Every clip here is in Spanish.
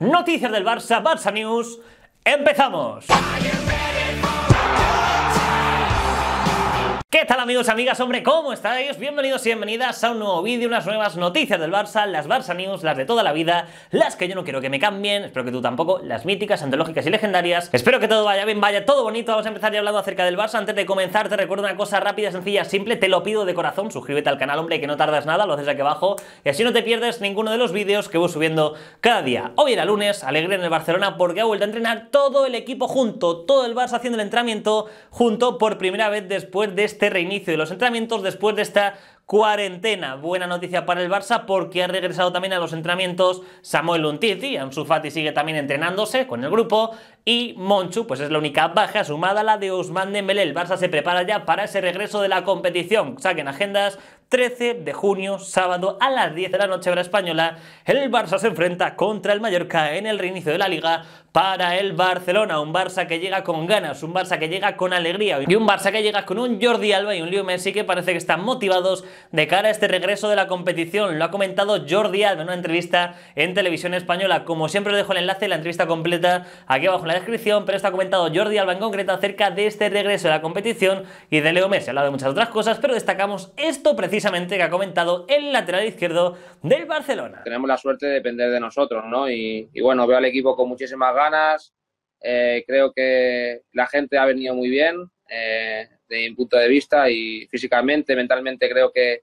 Noticias del Barça, Barça News, empezamos. ¿Qué tal amigos, amigas? Hombre, ¿cómo estáis? Bienvenidos y bienvenidas a un nuevo vídeo, unas nuevas noticias del Barça, las Barça News, las de toda la vida, las que yo no quiero que me cambien, espero que tú tampoco, las míticas, antológicas y legendarias. Espero que todo vaya bien, vaya todo bonito, vamos a empezar ya hablando acerca del Barça. Antes de comenzar te recuerdo una cosa rápida, sencilla, simple, te lo pido de corazón, suscríbete al canal, hombre, que no tardas nada, lo haces aquí abajo y así no te pierdes ninguno de los vídeos que voy subiendo cada día. Hoy era lunes, alegre en el Barcelona porque ha vuelto a entrenar todo el equipo junto, todo el Barça haciendo el entrenamiento junto por primera vez después de este este reinicio de los entrenamientos después de esta cuarentena. Buena noticia para el Barça porque ha regresado también a los entrenamientos Samuel y Ansu Fati sigue también entrenándose con el grupo y Monchu pues es la única baja sumada a la de Ousmane Dembélé. El Barça se prepara ya para ese regreso de la competición. Saquen agendas 13 de junio, sábado a las 10 de la noche hora española, el Barça se enfrenta contra el Mallorca en el reinicio de la liga para el Barcelona, un Barça que llega con ganas, un Barça que llega con alegría y un Barça que llega con un Jordi Alba y un Leo Messi que parece que están motivados de cara a este regreso de la competición. Lo ha comentado Jordi Alba en una entrevista en televisión española. Como siempre dejo el enlace la entrevista completa aquí abajo en la descripción, pero esto ha comentado Jordi Alba en concreto acerca de este regreso de la competición y de Leo Messi. Hablado de muchas otras cosas, pero destacamos esto precisamente precisamente que ha comentado el lateral izquierdo del Barcelona. Tenemos la suerte de depender de nosotros, ¿no? Y, bueno, veo al equipo con muchísimas ganas. Eh, creo que la gente ha venido muy bien, eh, de mi punto de vista, y físicamente, mentalmente creo que,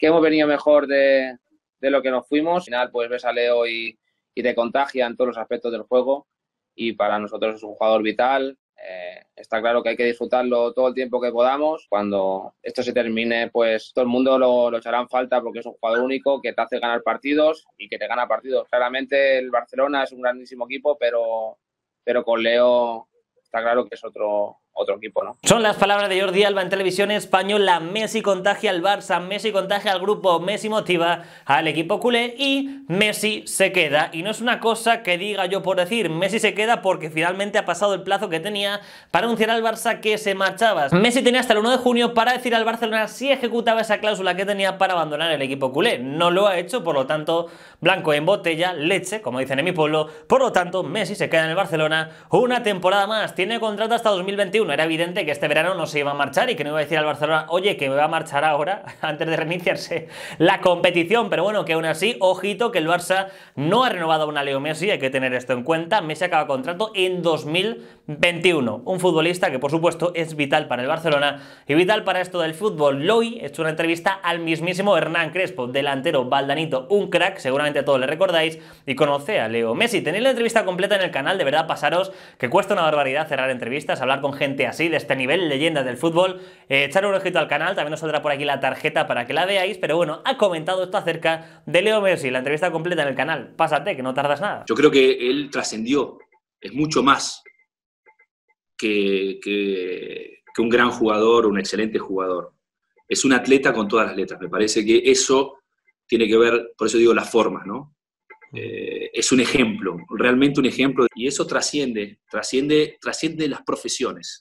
hemos venido mejor de, lo que nos fuimos. Al final, pues ves a Leo y te contagia en todos los aspectos del juego y para nosotros es un jugador vital, eh, está claro que hay que disfrutarlo todo el tiempo que podamos. Cuando esto se termine, pues todo el mundo lo, echará en falta porque es un jugador único que te hace ganar partidos y que te gana partidos. Claramente el Barcelona es un grandísimo equipo, pero, pero con Leo está claro que es otro, otro equipo, ¿no? Son las palabras de Jordi Alba en televisión española. Messi contagia al Barça, Messi contagia al grupo, Messi motiva al equipo culé y Messi se queda. Y no es una cosa que diga yo por decir, Messi se queda porque finalmente ha pasado el plazo que tenía para anunciar al Barça que se marchaba. Messi tenía hasta el 1 de junio para decir al Barcelona si ejecutaba esa cláusula que tenía para abandonar el equipo culé. No lo ha hecho, por lo tanto, blanco en botella, leche, como dicen en mi pueblo. Por lo tanto, Messi se queda en el Barcelona una temporada más. Tiene contrato hasta 2021 era evidente que este verano no se iba a marchar y que no iba a decir al Barcelona, oye, que me va a marchar ahora, antes de reiniciarse la competición. Pero bueno, que aún así, ojito, que el Barça no ha renovado a Leo Messi, hay que tener esto en cuenta. Messi acaba contrato en 2021. Un futbolista que, por supuesto, es vital para el Barcelona y vital para esto del fútbol. Loi hecho una entrevista al mismísimo Hernán Crespo, delantero baldanito, un crack, seguramente todos le recordáis, y conoce a Leo Messi. Tenéis la entrevista completa en el canal, de verdad, pasaros, que cuesta una barbaridad cerrar entrevistas, hablar con gente así, de este nivel, leyenda del fútbol, eh, echar un ojito al canal, también os saldrá por aquí la tarjeta para que la veáis, pero bueno, ha comentado esto acerca de Leo Messi, la entrevista completa en el canal. Pásate, que no tardas nada. Yo creo que él trascendió, es mucho más que, que, un gran jugador, un excelente jugador. Es un atleta con todas las letras, me parece que eso tiene que ver, por eso digo las formas, ¿no? Eh, es un ejemplo, realmente un ejemplo, y eso trasciende, trasciende, trasciende las profesiones.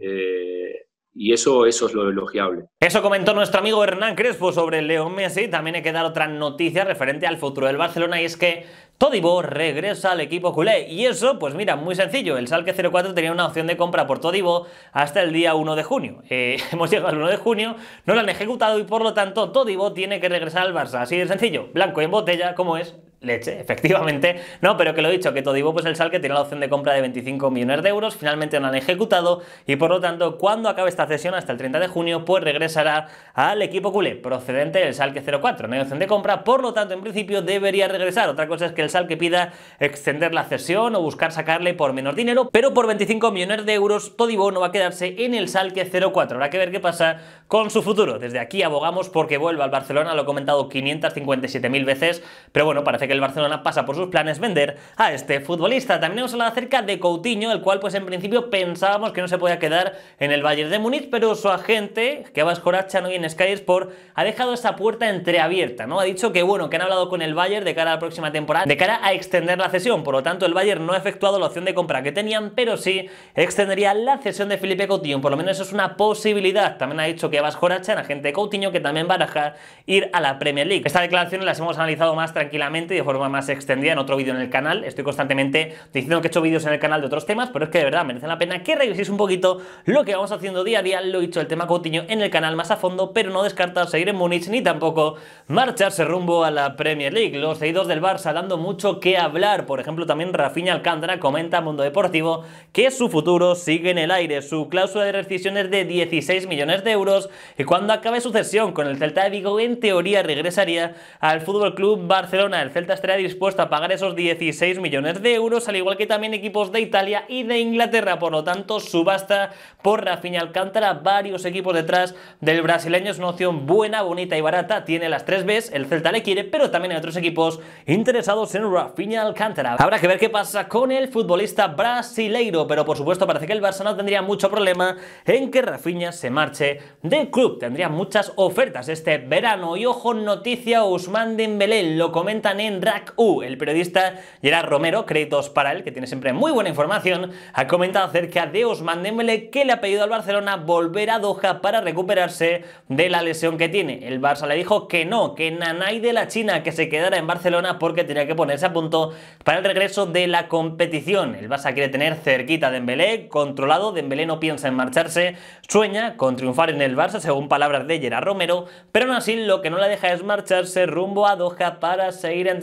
Eh, y eso, eso es lo elogiable. Eso comentó nuestro amigo Hernán Crespo sobre León Messi. También hay que dar otra noticia referente al futuro del Barcelona y es que Todibo regresa al equipo culé. Y eso, pues mira, muy sencillo. El Salque 04 tenía una opción de compra por Todibo hasta el día 1 de junio. Eh, hemos llegado al 1 de junio, no lo han ejecutado y por lo tanto Todibo tiene que regresar al Barça. Así de sencillo, blanco en botella, como es leche, efectivamente. No, pero que lo he dicho, que Todibo pues el sal que tiene la opción de compra de 25 millones de euros, finalmente no han ejecutado y por lo tanto, cuando acabe esta cesión hasta el 30 de junio, pues regresará al equipo culé, procedente del Salque 04. No hay opción de compra, por lo tanto, en principio debería regresar. Otra cosa es que el sal que pida extender la cesión o buscar sacarle por menos dinero, pero por 25 millones de euros Todibo no va a quedarse en el Salque 04. Habrá que ver qué pasa con su futuro. Desde aquí abogamos porque vuelva al Barcelona, lo he comentado 557.000 veces, pero bueno, parece que el Barcelona pasa por sus planes vender a este futbolista. También hemos hablado acerca de Coutinho, el cual pues en principio pensábamos que no se podía quedar en el Bayern de Múnich, pero su agente, que va no hoy en Sky Sport, ha dejado esa puerta entreabierta, ¿no? Ha dicho que bueno, que han hablado con el Bayern de cara a la próxima temporada, de cara a extender la cesión, por lo tanto el Bayern no ha efectuado la opción de compra que tenían, pero sí extendería la cesión de Felipe Coutinho, por lo menos eso es una posibilidad. También ha dicho que vas Horachan, agente de Coutinho, que también va a dejar ir a la Premier League. Estas declaraciones las hemos analizado más tranquilamente forma más extendida en otro vídeo en el canal. Estoy constantemente diciendo que he hecho vídeos en el canal de otros temas, pero es que de verdad merecen la pena que reviséis un poquito lo que vamos haciendo día a día. Lo he dicho, el tema cotiño en el canal más a fondo, pero no descartar seguir en Múnich ni tampoco marcharse rumbo a la Premier League. Los seguidos del Barça dando mucho que hablar. Por ejemplo, también Rafinha Alcántara comenta Mundo Deportivo que su futuro sigue en el aire. Su cláusula de rescisión es de 16 millones de euros y cuando acabe su cesión con el Celta de Vigo, en teoría regresaría al Fútbol Club Barcelona. El Celta Celta estaría dispuesto a pagar esos 16 millones de euros, al igual que también equipos de Italia y de Inglaterra. Por lo tanto, subasta por Rafinha Alcántara, varios equipos detrás del brasileño. Es una opción buena, bonita y barata. Tiene las 3 Bs, el Celta le quiere, pero también hay otros equipos interesados en Rafinha Alcántara. Habrá que ver qué pasa con el futbolista brasileiro, pero por supuesto parece que el Barça no tendría mucho problema en que Rafinha se marche del club. Tendría muchas ofertas este verano. Y ojo, noticia Usman Dembélé, lo comentan en en Rack El periodista Gerard Romero, créditos para él, que tiene siempre muy buena información, ha comentado acerca de Ousmane Dembélé que le ha pedido al Barcelona volver a Doha para recuperarse de la lesión que tiene. El Barça le dijo que no, que Nanay de la China que se quedara en Barcelona porque tenía que ponerse a punto para el regreso de la competición. El Barça quiere tener cerquita de Dembélé, controlado, Dembélé no piensa en marcharse, sueña con triunfar en el Barça según palabras de Gerard Romero, pero aún así lo que no la deja es marcharse rumbo a Doha para seguir en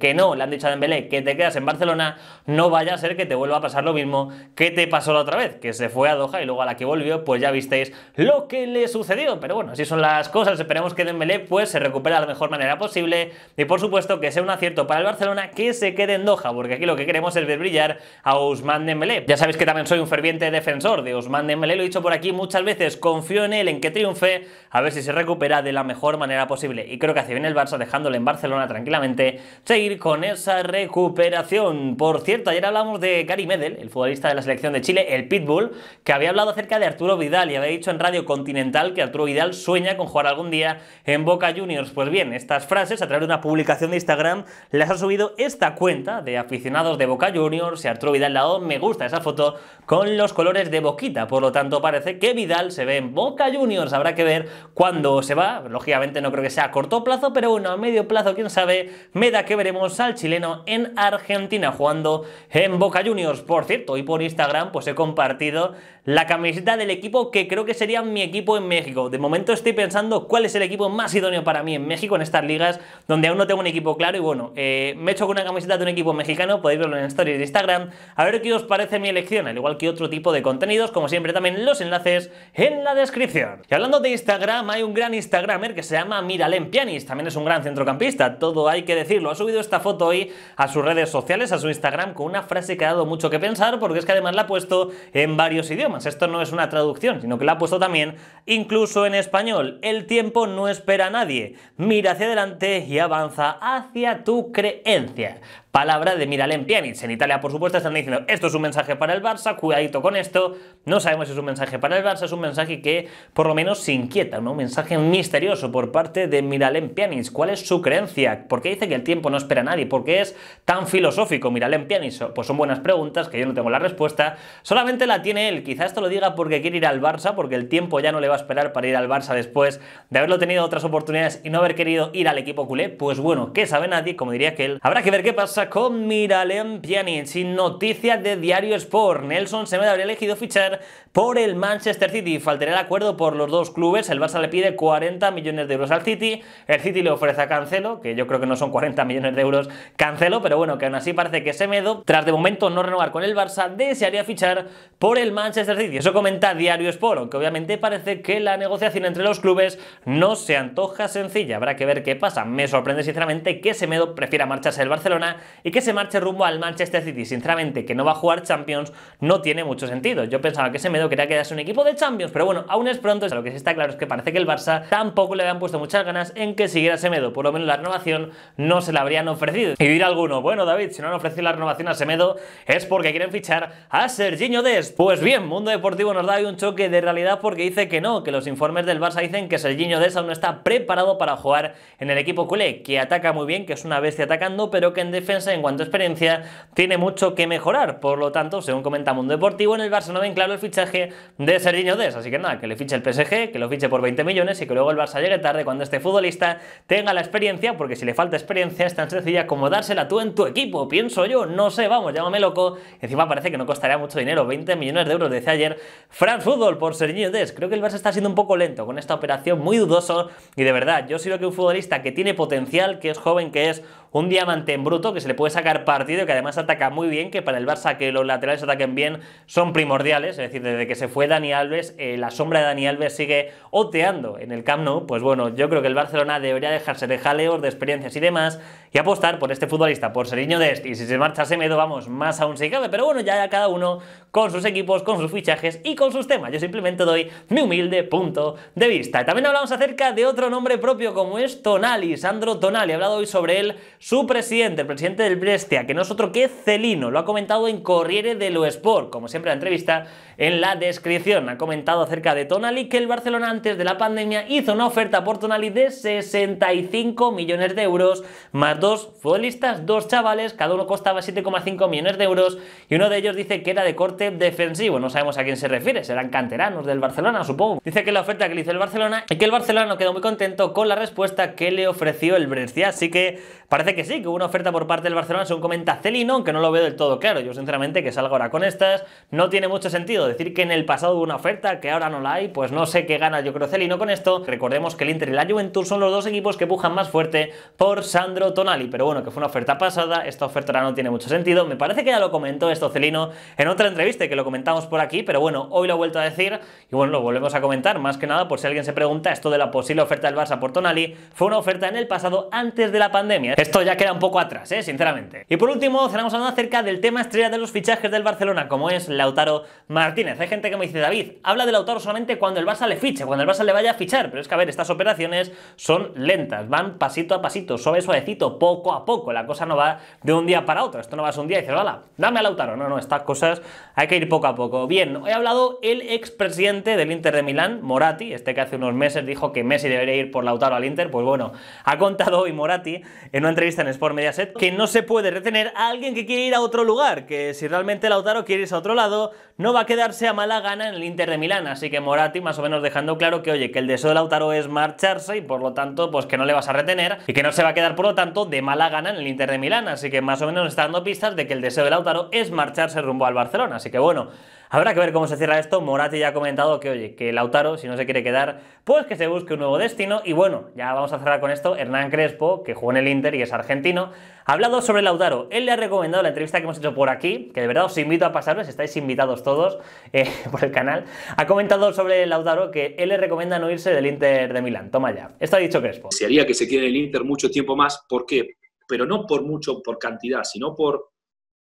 que no, le han dicho a Dembélé que te quedas en Barcelona, no vaya a ser que te vuelva a pasar lo mismo que te pasó la otra vez, que se fue a Doha y luego a la que volvió, pues ya visteis lo que le sucedió. Pero bueno, así son las cosas, esperemos que Dembélé pues se recupere de la mejor manera posible y por supuesto que sea un acierto para el Barcelona que se quede en Doha, porque aquí lo que queremos es ver brillar a Ousmane Dembélé. Ya sabéis que también soy un ferviente defensor de Ousmane Dembélé, lo he dicho por aquí muchas veces, confío en él, en que triunfe, a ver si se recupera de la mejor manera posible. Y creo que hace bien el Barça dejándole en Barcelona tranquilamente seguir con esa recuperación. Por cierto, ayer hablamos de Gary Medel, el futbolista de la selección de Chile, el Pitbull, que había hablado acerca de Arturo Vidal y había dicho en Radio Continental que Arturo Vidal sueña con jugar algún día en Boca Juniors. Pues bien, estas frases a través de una publicación de Instagram las ha subido esta cuenta de aficionados de Boca Juniors y Arturo Vidal le me gusta esa foto con los colores de Boquita. Por lo tanto, parece que Vidal se ve en Boca Juniors. Habrá que ver cuándo se va. Lógicamente no creo que sea a corto plazo, pero bueno, a medio plazo, quién sabe me da que veremos al chileno en Argentina jugando en Boca Juniors. Por cierto, hoy por Instagram pues he compartido la camiseta del equipo que creo que sería mi equipo en México. De momento estoy pensando cuál es el equipo más idóneo para mí en México en estas ligas donde aún no tengo un equipo claro y bueno, eh, me he hecho con una camiseta de un equipo mexicano, podéis verlo en stories de Instagram, a ver qué os parece mi elección, al igual que otro tipo de contenidos, como siempre también los enlaces en la descripción. Y hablando de Instagram, hay un gran Instagramer que se llama Miralem Pianis, también es un gran centrocampista, todo hay que decirlo. Ha subido esta foto hoy a sus redes sociales, a su Instagram, con una frase que ha dado mucho que pensar, porque es que además la ha puesto en varios idiomas. Esto no es una traducción, sino que la ha puesto también incluso en español. El tiempo no espera a nadie. Mira hacia adelante y avanza hacia tu creencia palabra de Miralem Pjanic. En Italia, por supuesto, están diciendo esto es un mensaje para el Barça, cuidadito con esto. No sabemos si es un mensaje para el Barça, es un mensaje que por lo menos se inquieta, un mensaje misterioso por parte de Miralem Pjanic. ¿Cuál es su creencia? ¿Por qué dice que el tiempo no espera a nadie? ¿Por qué es tan filosófico Miralem Pjanic? Pues son buenas preguntas que yo no tengo la respuesta. Solamente la tiene él. Quizás esto lo diga porque quiere ir al Barça, porque el tiempo ya no le va a esperar para ir al Barça después de haberlo tenido otras oportunidades y no haber querido ir al equipo culé. Pues bueno, qué sabe nadie, como diría que él. Habrá que ver qué pasa con Miralem Pjanic. Sin noticias de Diario Sport, Nelson Semedo habría elegido fichar por el Manchester City. Faltaría el acuerdo por los dos clubes. El Barça le pide 40 millones de euros al City. El City le ofrece a Cancelo, que yo creo que no son 40 millones de euros Cancelo, pero bueno, que aún así parece que Semedo, tras de momento no renovar con el Barça, desearía fichar por el Manchester City. Eso comenta Diario Sport, aunque obviamente parece que la negociación entre los clubes no se antoja sencilla. Habrá que ver qué pasa. Me sorprende sinceramente que Semedo prefiera marcharse del Barcelona y que se marche rumbo al Manchester City, sinceramente, que no va a jugar Champions, no tiene mucho sentido. Yo pensaba que Semedo quería quedarse un equipo de Champions, pero bueno, aún es pronto, lo que sí está claro es que parece que el Barça tampoco le habían puesto muchas ganas en que siguiera Semedo, por lo menos la renovación no se la habrían ofrecido. Y dirá alguno, bueno David, si no han ofrecido la renovación a Semedo es porque quieren fichar a Serginho Dest. Pues bien, Mundo Deportivo nos da hoy un choque de realidad porque dice que no, que los informes del Barça dicen que Serginho Dest aún no está preparado para jugar en el equipo culé, que ataca muy bien, que es una bestia atacando, pero que en defensa en cuanto a experiencia, tiene mucho que mejorar. Por lo tanto, según comenta Mundo Deportivo, en el Barça no ven claro el fichaje de Sergiño Des. Así que nada, que le fiche el PSG, que lo fiche por 20 millones y que luego el Barça llegue tarde cuando este futbolista tenga la experiencia, porque si le falta experiencia es tan sencilla como dársela tú en tu equipo, pienso yo. No sé, vamos, llámame loco. Encima parece que no costaría mucho dinero, 20 millones de euros, decía ayer France Football por Sergiño Des. Creo que el Barça está siendo un poco lento con esta operación, muy dudoso. Y de verdad, yo sí que un futbolista que tiene potencial, que es joven, que es un diamante en bruto que se le puede sacar partido, que además ataca muy bien, que para el Barça que los laterales ataquen bien son primordiales, es decir, desde que se fue Dani Alves, eh, la sombra de Dani Alves sigue oteando en el Camp Nou, pues bueno, yo creo que el Barcelona debería dejarse de jaleos, de experiencias y demás, y apostar por este futbolista, por Seriño Dest, y si se marcha Semedo, vamos, más aún si cabe, pero bueno, ya cada uno con sus equipos, con sus fichajes y con sus temas, yo simplemente doy mi humilde punto de vista. También hablamos acerca de otro nombre propio como es Tonali, Sandro Tonali, he hablado hoy sobre él su presidente, el presidente del Brescia, que no es otro que Celino, lo ha comentado en Corriere dello Sport, como siempre la entrevista en la descripción. Ha comentado acerca de Tonali que el Barcelona antes de la pandemia hizo una oferta por Tonali de 65 millones de euros, más dos futbolistas, dos chavales, cada uno costaba 7,5 millones de euros y uno de ellos dice que era de corte defensivo, no sabemos a quién se refiere, serán canteranos del Barcelona, supongo. Dice que la oferta que le hizo el Barcelona y que el Barcelona quedó muy contento con la respuesta que le ofreció el Brescia, así que parece que sí, que hubo una oferta por parte del Barcelona, según comenta Celino, aunque no lo veo del todo claro. Yo sinceramente que salga ahora con estas no tiene mucho sentido. Decir que en el pasado hubo una oferta, que ahora no la hay, pues no sé qué gana yo creo Celino con esto. Recordemos que el Inter y la Juventus son los dos equipos que pujan más fuerte por Sandro Tonali, pero bueno, que fue una oferta pasada, esta oferta ahora no tiene mucho sentido. Me parece que ya lo comentó esto Celino en otra entrevista que lo comentamos por aquí, pero bueno, hoy lo he vuelto a decir y bueno, lo volvemos a comentar, más que nada por si alguien se pregunta esto de la posible oferta del Barça por Tonali, fue una oferta en el pasado antes de la pandemia. Esto ya queda un poco atrás, ¿eh? sinceramente. Y por último, cerramos hablando acerca del tema estrella de los fichajes del Barcelona, como es Lautaro Martínez. Hay gente que me dice, David, habla de Lautaro solamente cuando el Barça le fiche, cuando el Barça le vaya a fichar, pero es que a ver, estas operaciones son lentas, van pasito a pasito, suave suavecito, poco a poco, la cosa no va de un día para otro, esto no va a ser un día y dices, hala, dame a Lautaro, no, no, estas cosas hay que ir poco a poco. Bien, hoy ha hablado el expresidente del Inter de Milán, Moratti, este que hace unos meses dijo que Messi debería ir por Lautaro al Inter, pues bueno, ha contado hoy Moratti en una entrevista en Sport Mediaset que no se puede retener a alguien que quiere ir a otro lugar, que si realmente Lautaro quiere irse a otro lado, no va a quedarse a mala gana en el Inter de Milán. Así que Moratti más o menos dejando claro que, oye, que el deseo de Lautaro es marcharse y por lo tanto, pues que no le vas a retener y que no se va a quedar por lo tanto de mala gana en el Inter de Milán. Así que más o menos está dando pistas de que el deseo de Lautaro es marcharse rumbo al Barcelona. Así que bueno, Habrá que ver cómo se cierra esto. Morati ya ha comentado que, oye, que Lautaro, si no se quiere quedar, pues que se busque un nuevo destino. Y bueno, ya vamos a cerrar con esto. Hernán Crespo, que jugó en el Inter y es argentino, ha hablado sobre Lautaro. Él le ha recomendado la entrevista que hemos hecho por aquí, que de verdad os invito a pasarles, estáis invitados todos eh, por el canal. Ha comentado sobre Lautaro que él le recomienda no irse del Inter de Milán. Toma ya. Esto ha dicho Crespo. Se haría que se quede en el Inter mucho tiempo más. ¿Por qué? Pero no por mucho, por cantidad, sino por,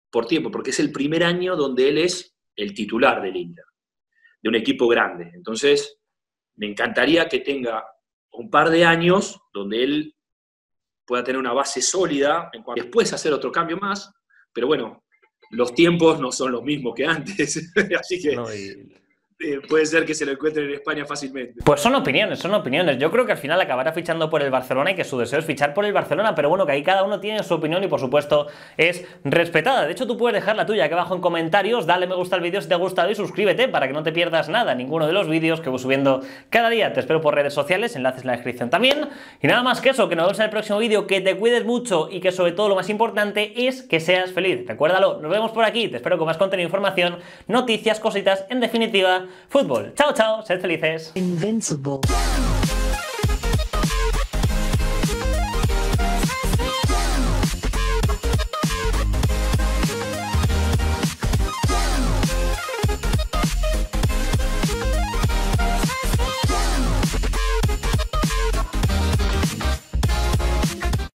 por tiempo, porque es el primer año donde él es el titular del Inter, de un equipo grande. Entonces, me encantaría que tenga un par de años donde él pueda tener una base sólida, en después hacer otro cambio más, pero bueno, los tiempos no son los mismos que antes, así que eh, puede ser que se lo encuentren en España fácilmente. Pues son opiniones, son opiniones. Yo creo que al final acabará fichando por el Barcelona y que su deseo es fichar por el Barcelona, pero bueno, que ahí cada uno tiene su opinión y por supuesto es respetada. De hecho, tú puedes dejar la tuya aquí abajo en comentarios, dale me gusta al vídeo si te ha gustado y suscríbete para que no te pierdas nada, ninguno de los vídeos que voy subiendo cada día. Te espero por redes sociales, enlaces en la descripción también. Y nada más que eso, que nos vemos en el próximo vídeo, que te cuides mucho y que sobre todo lo más importante es que seas feliz. Recuérdalo, nos vemos por aquí, te espero con más contenido, e información, noticias, cositas, en definitiva fútbol. Chao, chao, sed felices. Invincible.